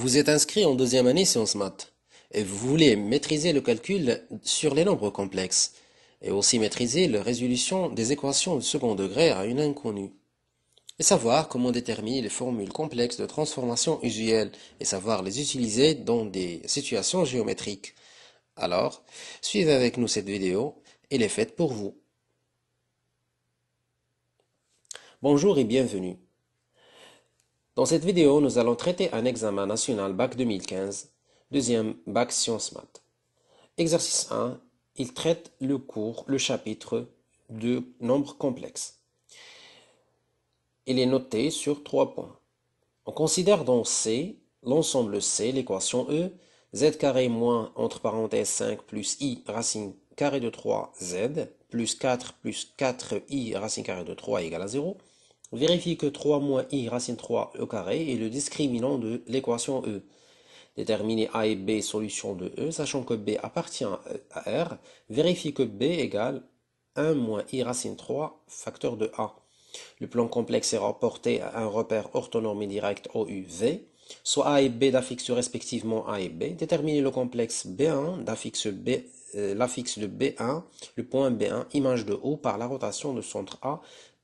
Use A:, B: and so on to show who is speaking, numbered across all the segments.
A: Vous êtes inscrit en deuxième année sciences maths et vous voulez maîtriser le calcul sur les nombres complexes et aussi maîtriser la résolution des équations de second degré à une inconnue et savoir comment déterminer les formules complexes de transformation usuelles et savoir les utiliser dans des situations géométriques. Alors, suivez avec nous cette vidéo, et les faites pour vous. Bonjour et bienvenue. Dans cette vidéo, nous allons traiter un examen national Bac 2015, deuxième Bac Sciences Math. Exercice 1, il traite le cours, le chapitre de nombres complexes. Il est noté sur trois points. On considère dans C, l'ensemble C, l'équation E, z carré moins, entre parenthèses 5 plus i racine carré de 3z, plus 4 plus 4i racine carré de 3 égale à 0, Vérifie que 3 moins i racine 3 e carré est le discriminant de l'équation E. Déterminez A et B solution de E, sachant que B appartient à R, vérifie que B égale 1 moins i racine 3 facteur de A. Le plan complexe est rapporté à un repère et direct OUV, soit A et B d'affixes respectivement A et B. Déterminez le complexe B1 d'affixe B, euh, l'affixe de B1, le point B1, image de O par la rotation de centre A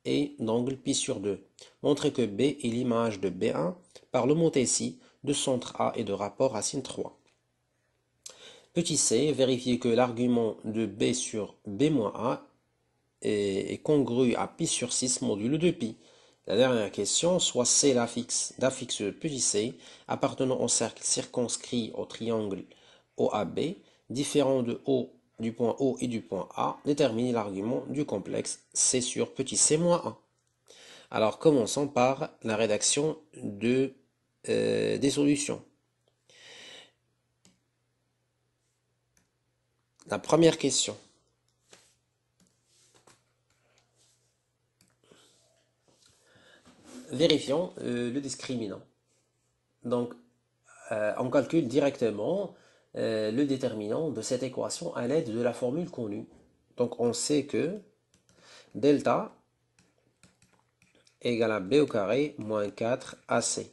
A: et d'angle π sur 2. Montrez que B est l'image de B1 par le ici de centre A et de rapport racine 3. Petit c, vérifiez que l'argument de B sur B-A est congru à π sur 6 modulo 2π. La dernière question, soit C l'affixe d'affixe petit c appartenant au cercle circonscrit au triangle OAB, différent de O du point O et du point A détermine l'argument du complexe C sur petit c-1. Alors commençons par la rédaction de, euh, des solutions. La première question. Vérifions euh, le discriminant. Donc, euh, on calcule directement euh, le déterminant de cette équation à l'aide de la formule connue. Donc on sait que delta égale à b au carré moins 4 AC.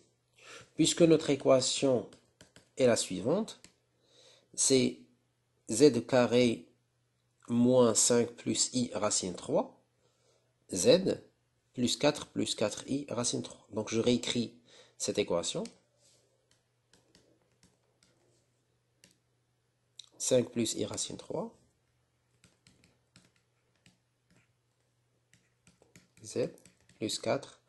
A: Puisque notre équation est la suivante, c'est z carré moins 5 plus i racine 3, z plus 4 plus 4i racine 3. Donc je réécris cette équation. 5 plus i racine 3. Z plus 4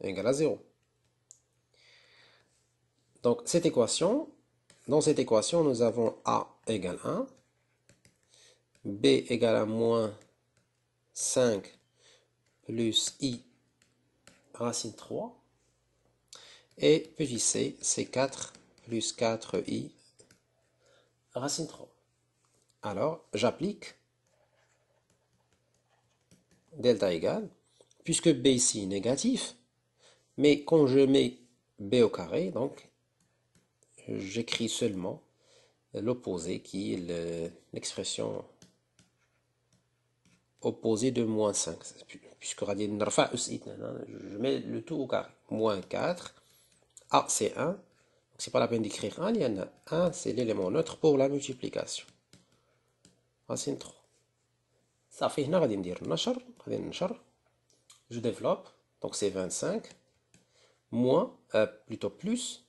A: égale à 0. Donc cette équation, dans cette équation, nous avons A égale 1, B égale à moins 5 plus I racine 3, et petit c, c'est 4 plus 4i, racine 3. Alors, j'applique delta égale, puisque b ici est négatif, mais quand je mets b au carré, donc j'écris seulement l'opposé qui est l'expression opposée de moins 5, puisque je mets le tout au carré. Moins 4, A c'est 1, c'est pas la peine d'écrire 1, il y en a 1, c'est l'élément neutre pour la multiplication. Racine 3. Ça fait je on dire dire ننشر Je développe, donc c'est 25 moins euh, plutôt plus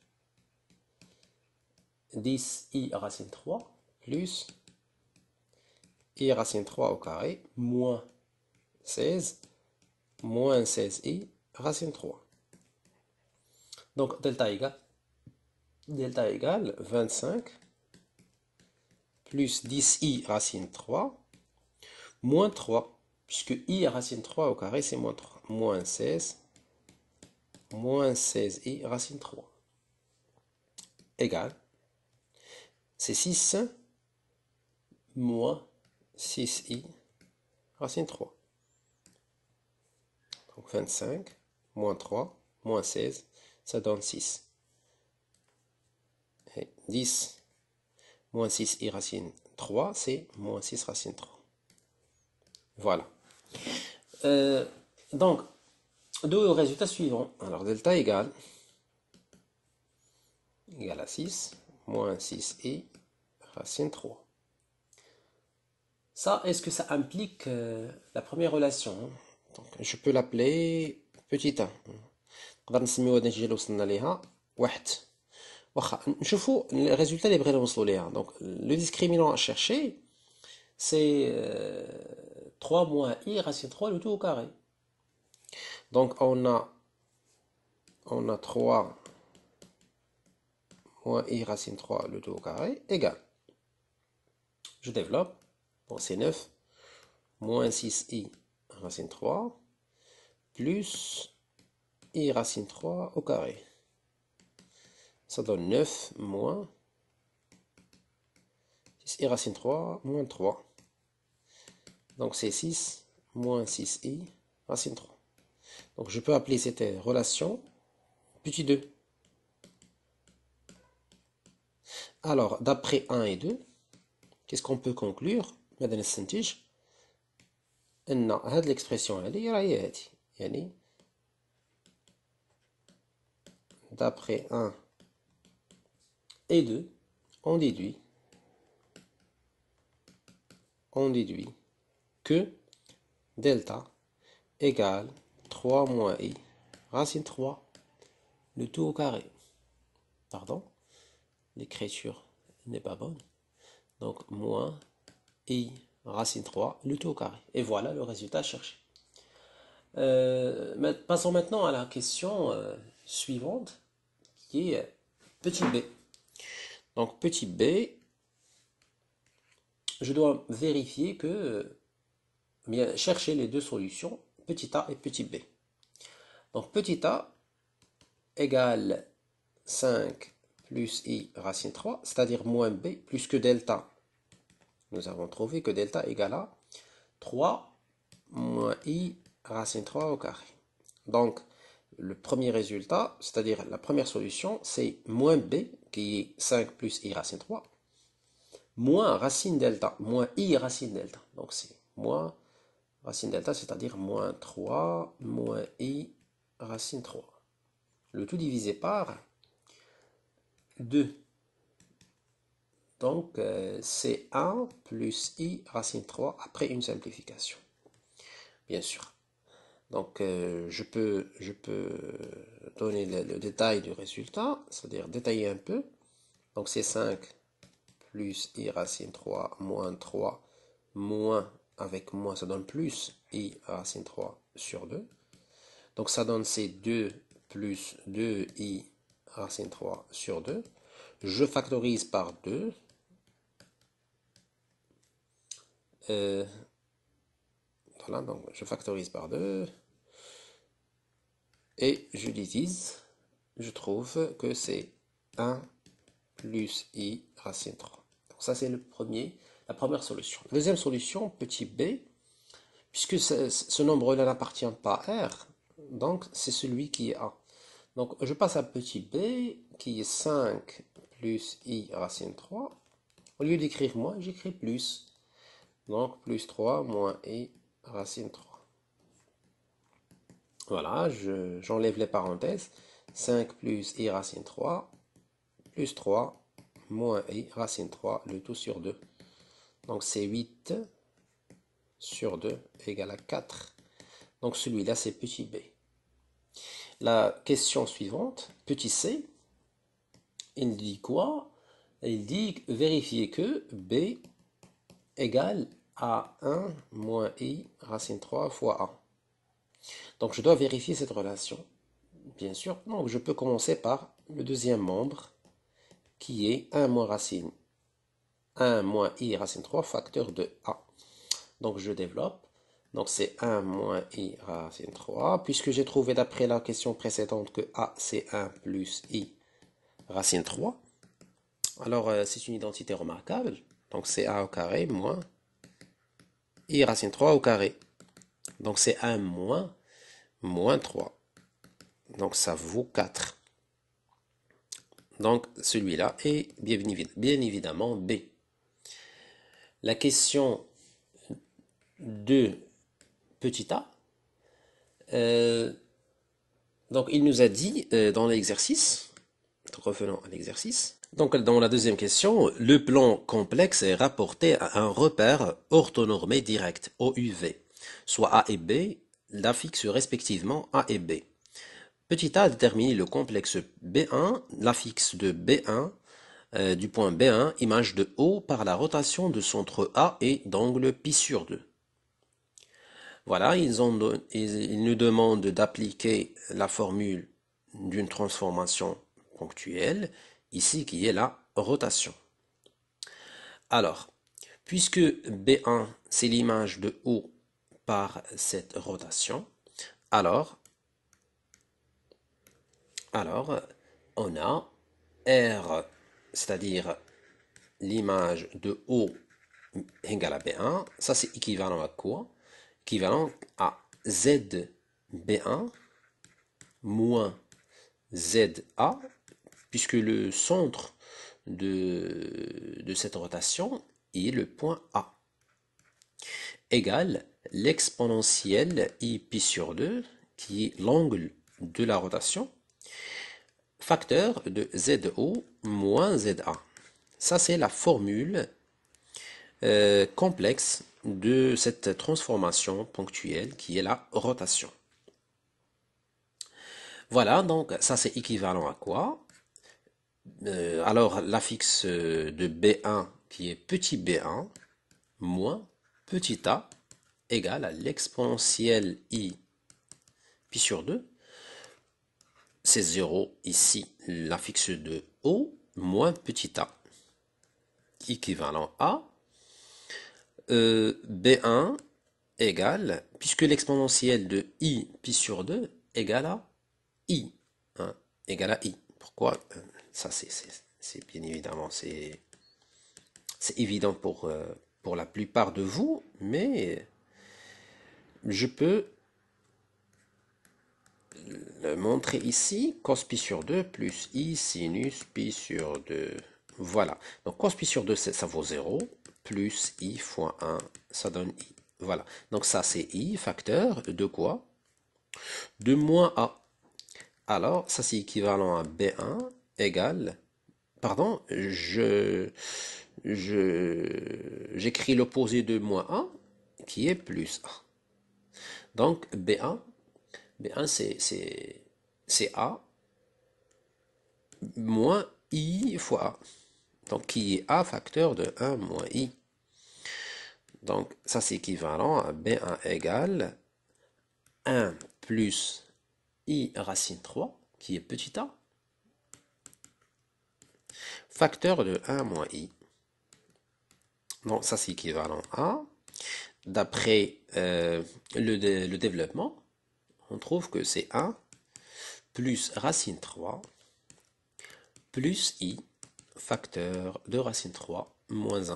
A: 10i racine 3 plus i racine 3 au carré moins 16 moins 16i racine 3 donc delta égale delta égale 25 plus 10i racine 3 moins 3, puisque i racine 3 au carré c'est moins 3, moins 16, moins 16i racine 3 égale, c'est 6 moins 6i racine 3. Donc 25 moins 3 moins 16, ça donne 6. 10 moins 6 i racine 3, c'est moins 6 racine 3. Voilà. Euh, donc, deux résultats suivants. Alors, delta égale, égale à 6, moins 6i racine 3. Ça, est-ce que ça implique euh, la première relation hein? Je peux l'appeler petit a. واخا le résultat des بغينا نوصلوا ليها Le discriminant à chercher, c'est 3 euh, moins i racine 3 le tout au carré donc on a 3 moins i racine 3 le tout au carré égale je développe bon c'est 9 moins 6i racine 3 plus i racine 3 au carré ça donne 9 moins 6 i racine 3 moins 3. Donc c'est 6 moins 6i racine 3. Donc je peux appeler cette relation petit 2. Alors d'après 1 et 2, qu'est-ce qu'on peut conclure Madame Sentij l'expression elle est. d'après 1 et 2, on déduit, on déduit que delta égale 3 moins i racine 3, le tout au carré. Pardon, l'écriture n'est pas bonne. Donc moins i racine 3, le tout au carré. Et voilà le résultat cherché. Euh, passons maintenant à la question euh, suivante, qui est petit b. Donc petit b, je dois vérifier que, euh, bien chercher les deux solutions, petit a et petit b. Donc petit a égale 5 plus i racine 3, c'est-à-dire moins b plus que delta. Nous avons trouvé que delta égale à 3 moins i racine 3 au carré. Donc, le premier résultat, c'est-à-dire la première solution, c'est moins b 5 plus i racine 3, moins racine delta, moins i racine delta. Donc c'est moins racine delta, c'est-à-dire moins 3 moins i racine 3. Le tout divisé par 2. Donc euh, c'est 1 plus i racine 3 après une simplification. Bien sûr. Donc, euh, je, peux, je peux donner le, le détail du résultat, c'est-à-dire détailler un peu. Donc, c'est 5 plus i racine 3 moins 3 moins avec moins, ça donne plus i racine 3 sur 2. Donc, ça donne c'est 2 plus 2i racine 3 sur 2. Je factorise par 2. Euh, donc je factorise par 2, et je j'utilise, je trouve que c'est 1 plus i racine 3. Donc ça c'est le premier, la première solution. deuxième solution, petit b, puisque ce, ce nombre-là n'appartient pas à R, donc c'est celui qui est A. Donc je passe à petit b, qui est 5 plus i racine 3. Au lieu d'écrire moins, j'écris plus. Donc plus 3 moins i racine 3. Voilà, j'enlève les parenthèses. 5 plus i racine 3, plus 3, moins i racine 3, le tout sur 2. Donc c'est 8 sur 2 égale à 4. Donc celui-là, c'est petit b. La question suivante, petit c, il dit quoi Il dit vérifier que b égale a1 moins i racine 3 fois a. Donc je dois vérifier cette relation, bien sûr. Donc je peux commencer par le deuxième membre, qui est 1 moins racine 1 moins i racine 3 facteur de a. Donc je développe. Donc c'est 1 moins i racine 3, puisque j'ai trouvé d'après la question précédente que a c'est 1 plus i racine 3. Alors euh, c'est une identité remarquable. Donc c'est a au carré moins et racine 3 au carré. Donc c'est 1 moins, moins 3. Donc ça vaut 4. Donc celui-là est bien, évidemment B. La question 2, petit a, euh, donc il nous a dit euh, dans l'exercice, revenons à l'exercice, donc, dans la deuxième question, le plan complexe est rapporté à un repère orthonormé direct, OUV, soit A et B, l'affixe respectivement A et B. Petit a détermine le complexe B1, l'affixe de B1, euh, du point B1, image de O, par la rotation de centre A et d'angle π sur 2. Voilà, ils nous demandent d'appliquer la formule d'une transformation ponctuelle ici qui est la rotation. Alors, puisque B1 c'est l'image de O par cette rotation, alors, alors on a R, c'est-à-dire l'image de O égale à B1, ça c'est équivalent à quoi Équivalent à Z B1 moins ZA puisque le centre de, cette rotation est le point A, égal l'exponentielle i sur 2, qui est l'angle de la rotation, facteur de ZO moins ZA. Ça, c'est la formule euh, complexe de cette transformation ponctuelle qui est la rotation. Voilà, donc ça c'est équivalent à quoi euh, alors l'affixe euh, de B1 qui est petit b1 moins petit a égale à l'exponentielle i pi sur 2. C'est 0 ici, l'affixe de O moins petit a, équivalent à euh, b1 égale, puisque l'exponentielle de i pi sur 2 égale à i, hein, égale à i. Pourquoi ça, c'est bien évidemment, c'est évident euh, pour, la plupart de vous, mais je peux le montrer ici, cos pi sur 2 plus i sinus pi sur 2. Voilà. Donc cos pi sur 2, ça vaut 0, plus i fois 1, ça donne i. Voilà. Donc ça, c'est i facteur de quoi De moins a. Alors, ça c'est équivalent à b1 égale. Pardon, je je j'écris l'opposé de moins A qui est plus A. Donc B1, B1 c'est A moins I fois A. Donc qui est A facteur de 1 moins I. Donc ça c'est équivalent à B1 égale 1 plus I racine 3 qui est petit a Facteur de 1 moins i. Non, ça c'est équivalent à, d'après euh, le, développement, on trouve que c'est 1 plus racine 3 plus i facteur de racine 3 moins 1.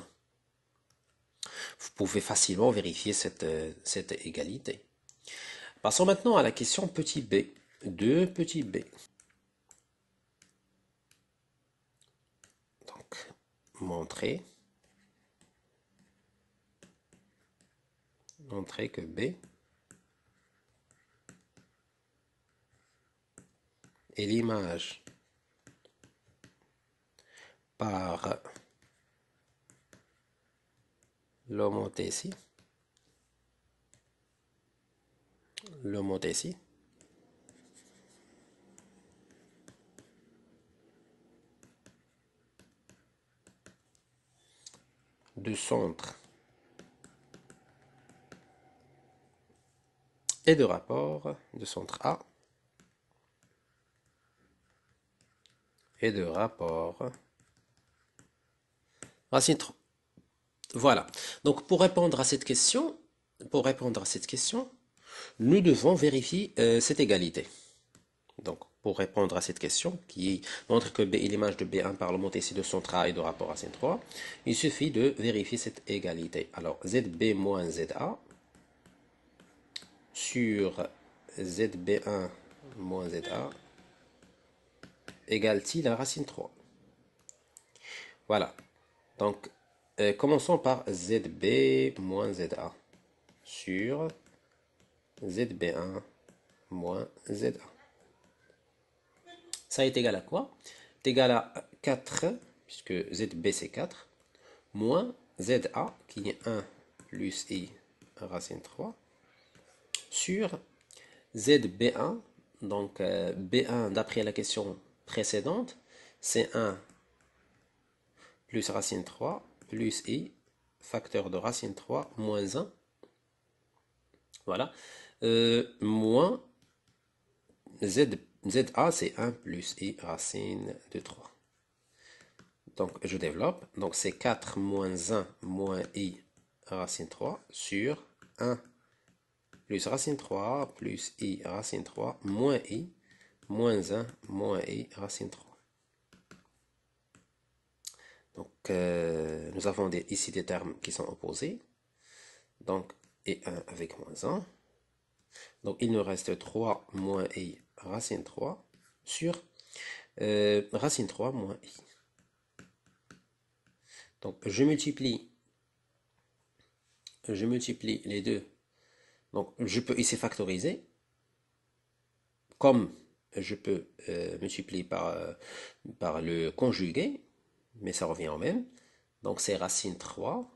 A: Vous pouvez facilement vérifier euh, cette, égalité. Passons maintenant à la question petit b. de petit b. montrer, montrer que B est l'image par l'homothétie, l'homothétie de centre et de rapport de centre A et de rapport racine 3. Voilà. Donc pour répondre à cette question, pour répondre à cette question, nous devons vérifier euh, cette égalité. Donc pour répondre à cette question, qui montre que B est l'image de B1 par le mot ici de son et de rapport à 3 il suffit de vérifier cette égalité. Alors, ZB moins ZA sur ZB1 moins ZA égale-t-il à racine 3 Voilà. Donc, euh, commençons par ZB moins ZA sur ZB1 moins ZA. Ça est égal à quoi C'est égal à 4, puisque ZB c'est 4, moins ZA, qui est 1 plus I racine 3, sur ZB1. Donc euh, B1, d'après la question précédente, c'est 1 plus racine 3 plus I, facteur de racine 3, moins 1. Voilà. Euh, moins ZB ZA, c'est 1 plus I racine de 3. Donc, je développe. Donc, c'est 4 moins 1 moins I racine 3 sur 1 plus racine 3 plus I racine 3 moins I moins 1 moins I racine 3. Donc, euh, nous avons des, ici des termes qui sont opposés. Donc, et 1 avec moins 1. Donc, il nous reste 3 moins i racine 3 sur euh, racine 3 moins i. Donc je multiplie, je multiplie les deux. Donc je peux ici factoriser, comme je peux euh, multiplier par, euh, par le conjugué, mais ça revient au même. Donc c'est racine 3,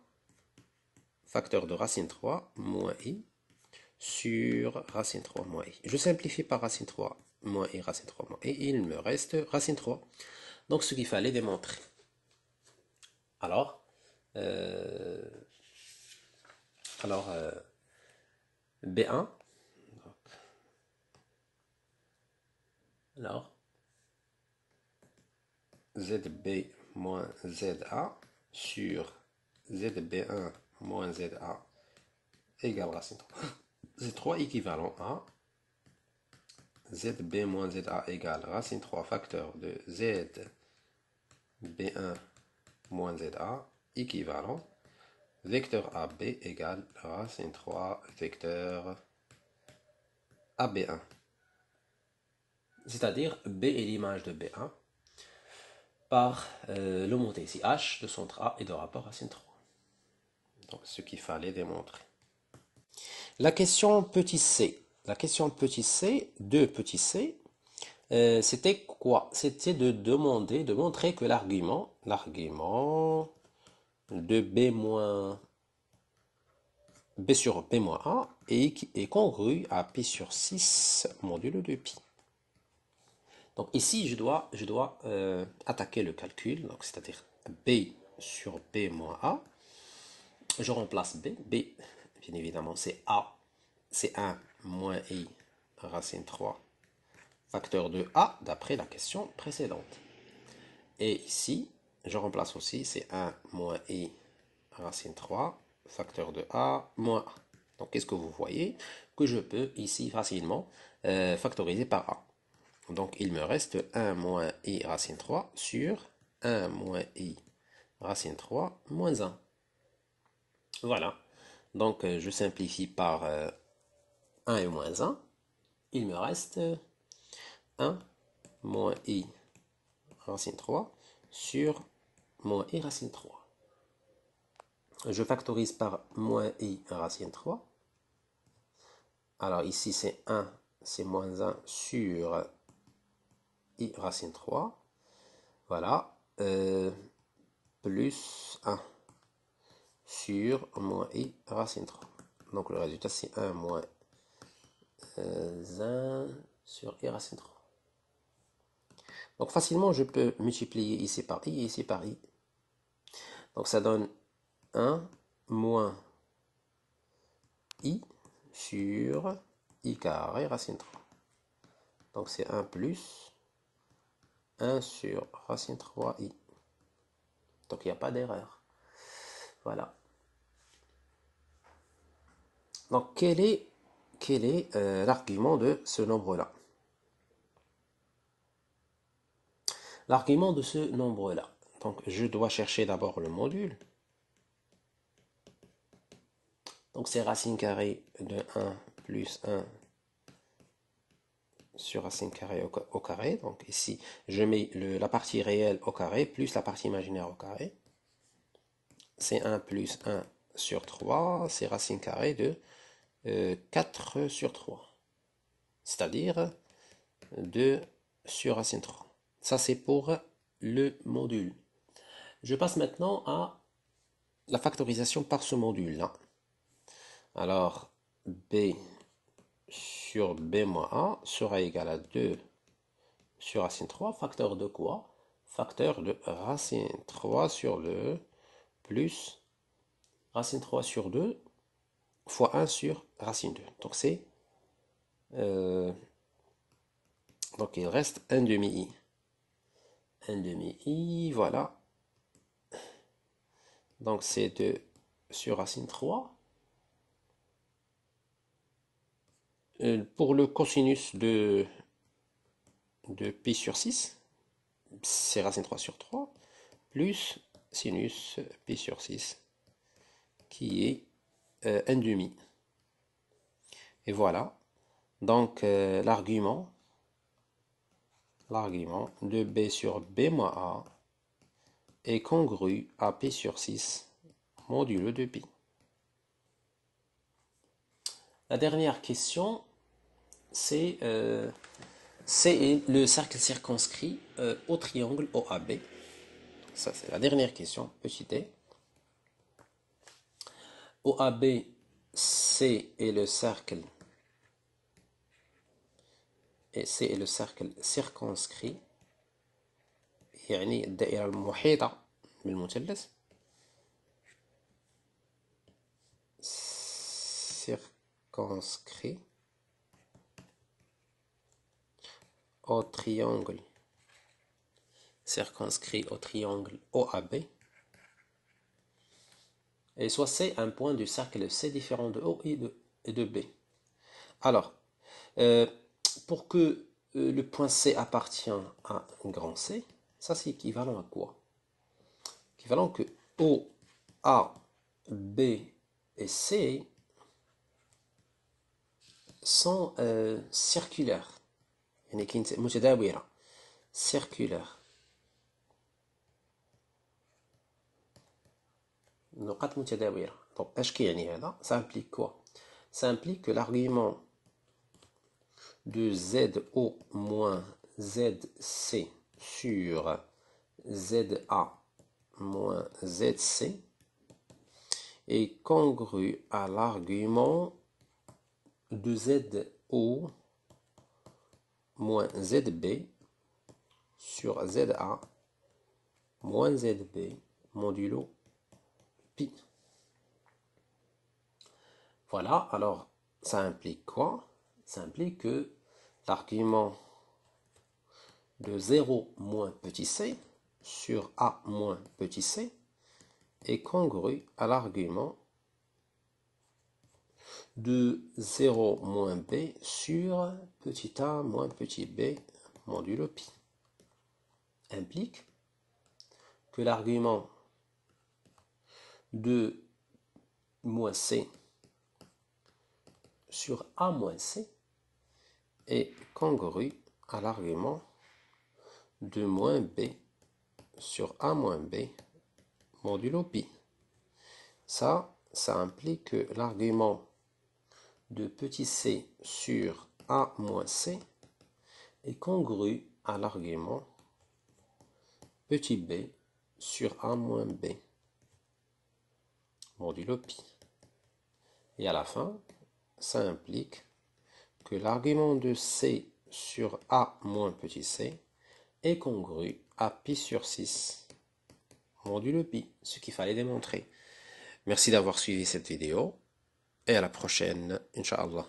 A: facteur de racine 3 moins i sur racine 3 moins i. Je simplifie par racine 3 moins i, racine 3 moins i, et il me reste racine 3. Donc ce qu'il fallait démontrer. Alors, euh, alors euh, B1, alors ZB moins ZA sur ZB1 moins ZA égale racine 3. Z3 équivalent à ZB moins ZA égale racine 3 facteur de ZB1 moins ZA équivalent vecteur AB égale racine 3 vecteur AB1. C'est-à-dire B est l'image de B1 par euh, le monté ici H de centre A et de rapport racine 3. Donc ce qu'il fallait démontrer. La question petit c, la question petit c, de petit c, euh, c'était quoi C'était de demander, de montrer que l'argument, l'argument de b moins b sur b moins a est, congru à pi sur 6 modulo de pi. Donc ici, je dois, je dois euh, attaquer le calcul, c'est-à-dire b sur b moins a. Je remplace b, b bien évidemment, c'est A. C'est 1 moins I racine 3, facteur de A, d'après la question précédente. Et ici, je remplace aussi, c'est 1 moins I racine 3, facteur de A, moins A. Donc, qu'est-ce que vous voyez Que je peux ici facilement euh, factoriser par A. Donc, il me reste 1 moins i racine 3 sur 1 moins i racine 3 moins 1. Voilà. Donc, euh, je simplifie par 1 euh, et moins 1. Il me reste 1 euh, moins i racine 3 sur moins i racine 3. Je factorise par moins i racine 3. Alors ici c'est 1, c'est moins 1 sur i racine 3. Voilà. plus 1 sur moins i racine 3. Donc le résultat c'est 1 moins 1 euh, sur i racine 3. Donc facilement je peux multiplier ici par i et ici par i. Donc ça donne 1 moins i sur i carré racine 3. Donc c'est 1 plus 1 sur racine 3i. Donc il n'y a pas d'erreur. Voilà. Donc, quel est euh, l'argument de ce nombre-là L'argument de ce nombre-là. Donc, je dois chercher d'abord le module. Donc, c'est racine carrée de 1 plus 1 sur racine carrée au, carré. Donc, ici, je mets la partie réelle au carré plus la partie imaginaire au carré c'est 1 plus 1 sur 3, c'est racine carrée de 4 euh, sur 3. C'est-à-dire 2 sur racine 3. Ça, c'est pour le module. Je passe maintenant à la factorisation par ce module-là. Alors, b sur b moins a sera égal à 2 sur racine 3, facteur de quoi Facteur de racine 3 sur le plus racine 3 sur 2 fois 1 sur racine 2. Donc c'est... Euh, donc il reste 1 demi-i. 1 demi-i, voilà. Donc c'est 2 sur racine 3. Euh, pour le cosinus de, de pi sur 6, c'est racine 3 sur 3, plus sinus pi sur 6 qui est euh, n demi. Et voilà, donc euh, l'argument, l'argument de b sur b moins a est congru à pi sur 6 modulo de pi. La dernière question, c'est euh, c'est le cercle circonscrit au triangle OAB. Ça, c'est la dernière question. Petit citer OAB, C est le cercle. Et C est le cercle circonscrit. يعني circonscrit au triangle circonscrit au triangle OAB, et soit C, un point du cercle C différent de O et de, B. Alors, euh, pour que euh, le point C appartient à un grand C, ça c'est équivalent à quoi Équivalent que O, A, B et C sont euh, circulaires. Circulaires. Donc, ça implique quoi Ça implique que l'argument de ZO moins ZC sur ZA moins ZC est congru à l'argument de ZO moins ZB sur ZA moins ZB modulo. Voilà, alors ça implique quoi Ça implique que l'argument de 0 moins petit c sur a moins petit c est congru à l'argument de 0 moins b sur petit a moins petit b modulo pi. Implique que l'argument de moins C sur A moins C est congru à l'argument de moins B sur A moins B modulo pi. Ça, ça implique que l'argument de petit c sur A moins C est congru à l'argument petit b sur A moins B Module pi. Et à la fin, ça implique que l'argument de c sur a moins petit c est congru à pi sur 6 le pi, ce qu'il fallait démontrer. Merci d'avoir suivi cette vidéo et à la prochaine, Inch'Allah.